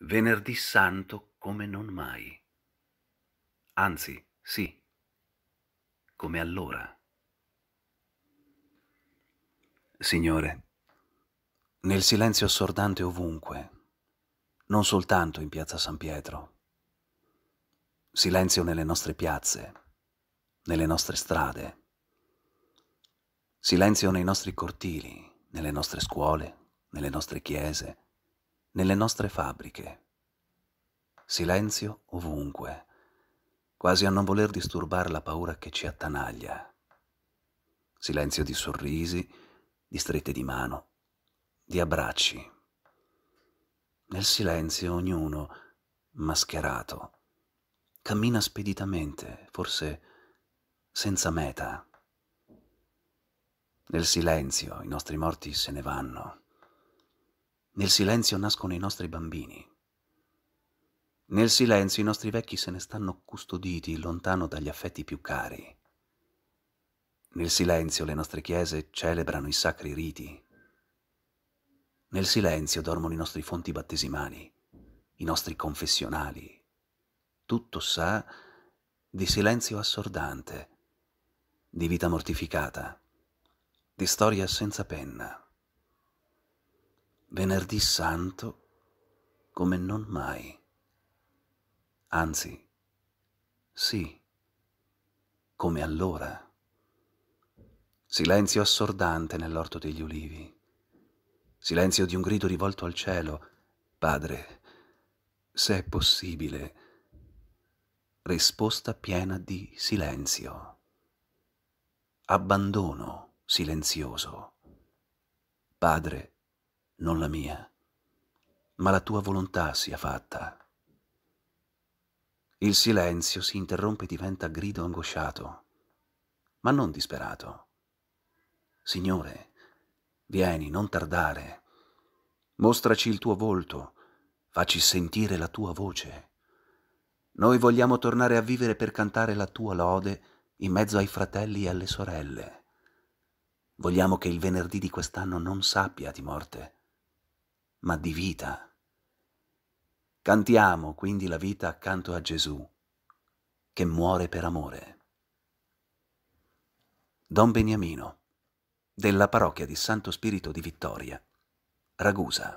venerdì santo come non mai. Anzi, sì, come allora. Signore, nel silenzio assordante ovunque, non soltanto in piazza San Pietro, silenzio nelle nostre piazze, nelle nostre strade, silenzio nei nostri cortili, nelle nostre scuole, nelle nostre chiese, nelle nostre fabbriche. Silenzio ovunque, quasi a non voler disturbare la paura che ci attanaglia. Silenzio di sorrisi, di strette di mano, di abbracci. Nel silenzio ognuno, mascherato, cammina speditamente, forse senza meta. Nel silenzio i nostri morti se ne vanno. Nel silenzio nascono i nostri bambini. Nel silenzio i nostri vecchi se ne stanno custoditi lontano dagli affetti più cari. Nel silenzio le nostre chiese celebrano i sacri riti. Nel silenzio dormono i nostri fonti battesimali, i nostri confessionali. Tutto sa di silenzio assordante, di vita mortificata, di storia senza penna venerdì santo come non mai. Anzi, sì, come allora. Silenzio assordante nell'orto degli ulivi, silenzio di un grido rivolto al cielo, Padre, se è possibile, risposta piena di silenzio, abbandono silenzioso. Padre, non la mia, ma la tua volontà sia fatta. Il silenzio si interrompe e diventa grido angosciato, ma non disperato. Signore, vieni, non tardare. Mostraci il tuo volto, facci sentire la tua voce. Noi vogliamo tornare a vivere per cantare la tua lode in mezzo ai fratelli e alle sorelle. Vogliamo che il venerdì di quest'anno non sappia di morte ma di vita. Cantiamo quindi la vita accanto a Gesù, che muore per amore. Don Beniamino, della parrocchia di Santo Spirito di Vittoria, Ragusa.